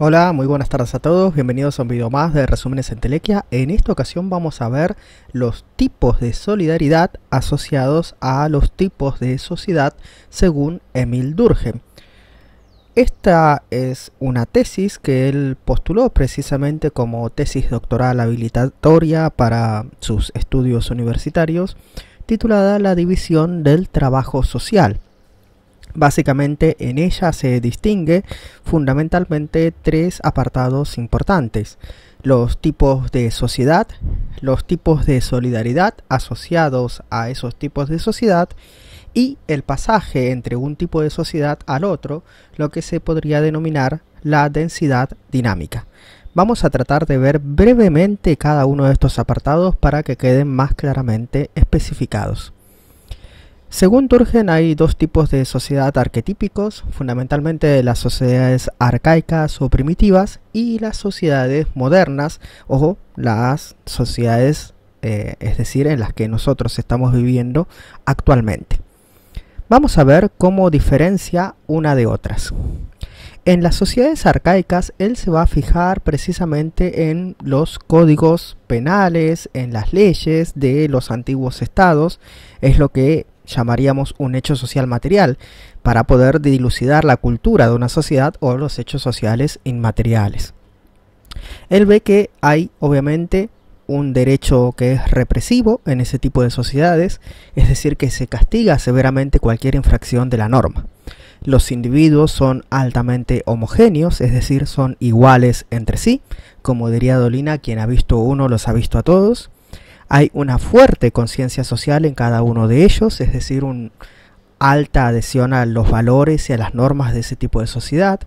Hola, muy buenas tardes a todos, bienvenidos a un video más de Resúmenes en Telequia. En esta ocasión vamos a ver los tipos de solidaridad asociados a los tipos de sociedad según Emil Durkheim. Esta es una tesis que él postuló precisamente como tesis doctoral habilitatoria para sus estudios universitarios, titulada La división del trabajo social. Básicamente en ella se distingue fundamentalmente tres apartados importantes. Los tipos de sociedad, los tipos de solidaridad asociados a esos tipos de sociedad y el pasaje entre un tipo de sociedad al otro, lo que se podría denominar la densidad dinámica. Vamos a tratar de ver brevemente cada uno de estos apartados para que queden más claramente especificados. Según Turgen hay dos tipos de sociedad arquetípicos, fundamentalmente las sociedades arcaicas o primitivas y las sociedades modernas, o las sociedades, eh, es decir, en las que nosotros estamos viviendo actualmente. Vamos a ver cómo diferencia una de otras. En las sociedades arcaicas, él se va a fijar precisamente en los códigos penales, en las leyes de los antiguos estados, es lo que llamaríamos un hecho social material, para poder dilucidar la cultura de una sociedad o los hechos sociales inmateriales. Él ve que hay obviamente un derecho que es represivo en ese tipo de sociedades, es decir, que se castiga severamente cualquier infracción de la norma. Los individuos son altamente homogéneos, es decir, son iguales entre sí, como diría Dolina, quien ha visto uno los ha visto a todos. Hay una fuerte conciencia social en cada uno de ellos, es decir, una alta adhesión a los valores y a las normas de ese tipo de sociedad.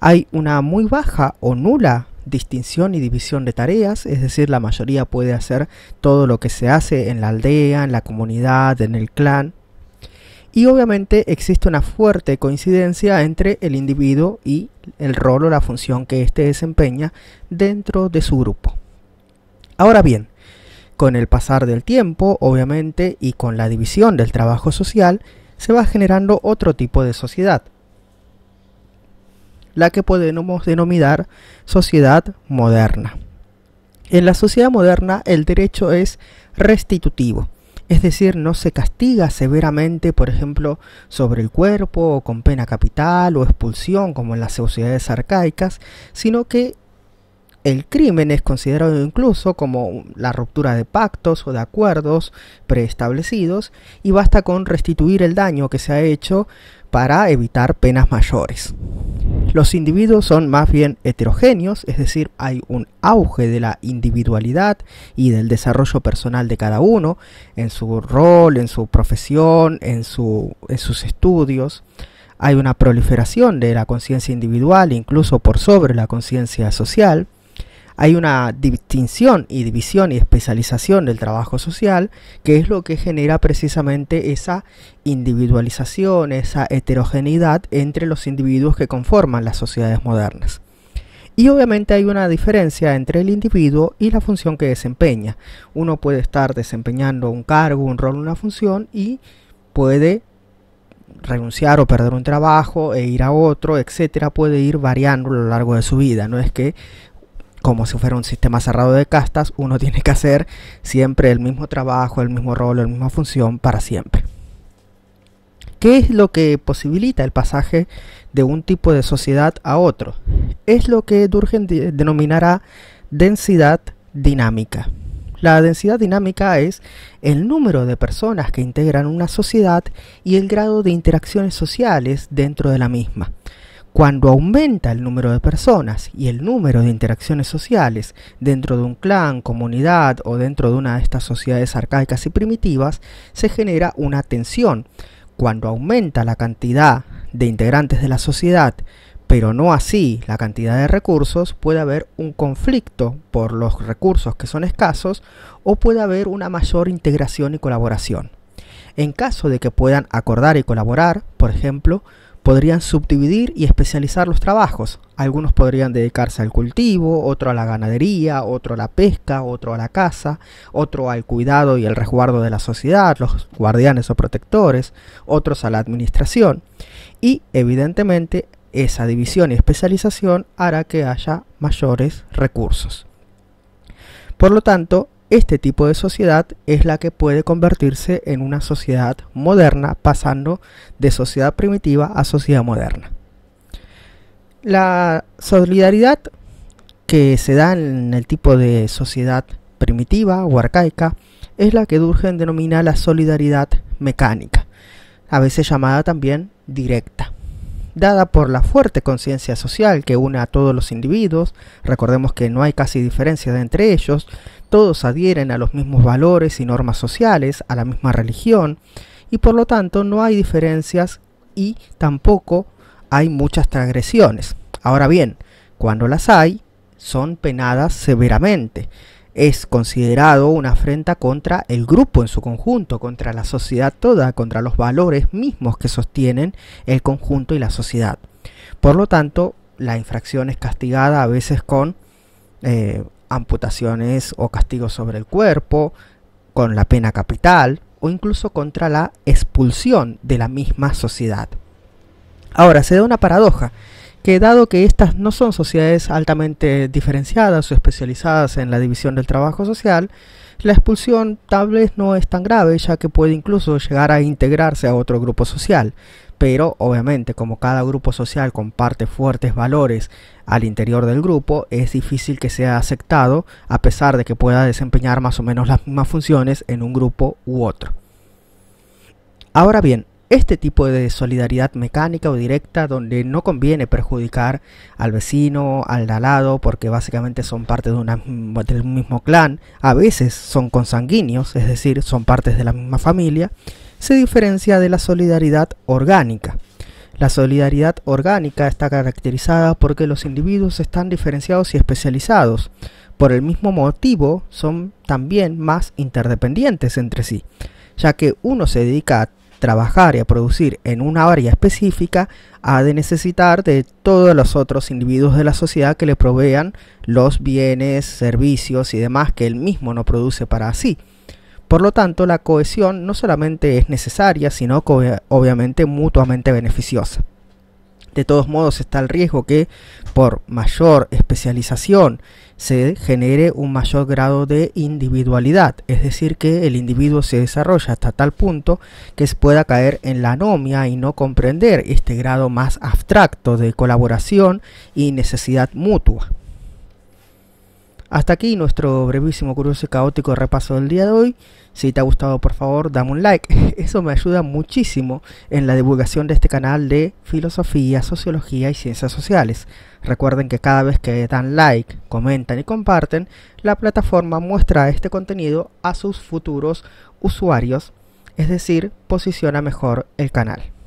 Hay una muy baja o nula distinción y división de tareas, es decir, la mayoría puede hacer todo lo que se hace en la aldea, en la comunidad, en el clan. Y obviamente existe una fuerte coincidencia entre el individuo y el rol o la función que éste desempeña dentro de su grupo. Ahora bien, con el pasar del tiempo, obviamente, y con la división del trabajo social, se va generando otro tipo de sociedad, la que podemos denominar sociedad moderna. En la sociedad moderna el derecho es restitutivo, es decir, no se castiga severamente, por ejemplo, sobre el cuerpo o con pena capital o expulsión como en las sociedades arcaicas, sino que el crimen es considerado incluso como la ruptura de pactos o de acuerdos preestablecidos y basta con restituir el daño que se ha hecho para evitar penas mayores. Los individuos son más bien heterogéneos, es decir, hay un auge de la individualidad y del desarrollo personal de cada uno en su rol, en su profesión, en, en sus estudios hay una proliferación de la conciencia individual, incluso por sobre la conciencia social hay una distinción y división y especialización del trabajo social, que es lo que genera precisamente esa individualización, esa heterogeneidad entre los individuos que conforman las sociedades modernas. Y obviamente hay una diferencia entre el individuo y la función que desempeña. Uno puede estar desempeñando un cargo, un rol, una función y puede renunciar o perder un trabajo e ir a otro, etcétera, puede ir variando a lo largo de su vida. No es que como si fuera un sistema cerrado de castas, uno tiene que hacer siempre el mismo trabajo, el mismo rol, la misma función para siempre. ¿Qué es lo que posibilita el pasaje de un tipo de sociedad a otro? Es lo que Durgen denominará densidad dinámica. La densidad dinámica es el número de personas que integran una sociedad y el grado de interacciones sociales dentro de la misma. Cuando aumenta el número de personas y el número de interacciones sociales dentro de un clan, comunidad o dentro de una de estas sociedades arcaicas y primitivas, se genera una tensión. Cuando aumenta la cantidad de integrantes de la sociedad, pero no así la cantidad de recursos, puede haber un conflicto por los recursos que son escasos o puede haber una mayor integración y colaboración. En caso de que puedan acordar y colaborar, por ejemplo, podrían subdividir y especializar los trabajos. Algunos podrían dedicarse al cultivo, otro a la ganadería, otro a la pesca, otro a la caza, otro al cuidado y el resguardo de la sociedad, los guardianes o protectores, otros a la administración. Y evidentemente esa división y especialización hará que haya mayores recursos. Por lo tanto, este tipo de sociedad es la que puede convertirse en una sociedad moderna, pasando de sociedad primitiva a sociedad moderna. La solidaridad que se da en el tipo de sociedad primitiva o arcaica es la que Durgen denomina la solidaridad mecánica, a veces llamada también directa dada por la fuerte conciencia social que une a todos los individuos, recordemos que no hay casi diferencias entre ellos, todos adhieren a los mismos valores y normas sociales, a la misma religión, y por lo tanto no hay diferencias y tampoco hay muchas transgresiones. Ahora bien, cuando las hay, son penadas severamente es considerado una afrenta contra el grupo en su conjunto, contra la sociedad toda, contra los valores mismos que sostienen el conjunto y la sociedad. Por lo tanto, la infracción es castigada a veces con eh, amputaciones o castigos sobre el cuerpo, con la pena capital o incluso contra la expulsión de la misma sociedad. Ahora, se da una paradoja que dado que estas no son sociedades altamente diferenciadas o especializadas en la división del trabajo social, la expulsión tal vez no es tan grave, ya que puede incluso llegar a integrarse a otro grupo social. Pero, obviamente, como cada grupo social comparte fuertes valores al interior del grupo, es difícil que sea aceptado, a pesar de que pueda desempeñar más o menos las mismas funciones en un grupo u otro. Ahora bien, este tipo de solidaridad mecánica o directa donde no conviene perjudicar al vecino, al alado, porque básicamente son parte de una, del mismo clan, a veces son consanguíneos, es decir, son partes de la misma familia, se diferencia de la solidaridad orgánica. La solidaridad orgánica está caracterizada porque los individuos están diferenciados y especializados. Por el mismo motivo, son también más interdependientes entre sí, ya que uno se dedica a trabajar y a producir en una área específica, ha de necesitar de todos los otros individuos de la sociedad que le provean los bienes, servicios y demás que él mismo no produce para sí. Por lo tanto, la cohesión no solamente es necesaria, sino obviamente mutuamente beneficiosa. De todos modos está el riesgo que por mayor especialización se genere un mayor grado de individualidad, es decir, que el individuo se desarrolla hasta tal punto que se pueda caer en la anomia y no comprender este grado más abstracto de colaboración y necesidad mutua. Hasta aquí nuestro brevísimo, curioso y caótico repaso del día de hoy. Si te ha gustado, por favor, dame un like. Eso me ayuda muchísimo en la divulgación de este canal de filosofía, sociología y ciencias sociales. Recuerden que cada vez que dan like, comentan y comparten, la plataforma muestra este contenido a sus futuros usuarios, es decir, posiciona mejor el canal.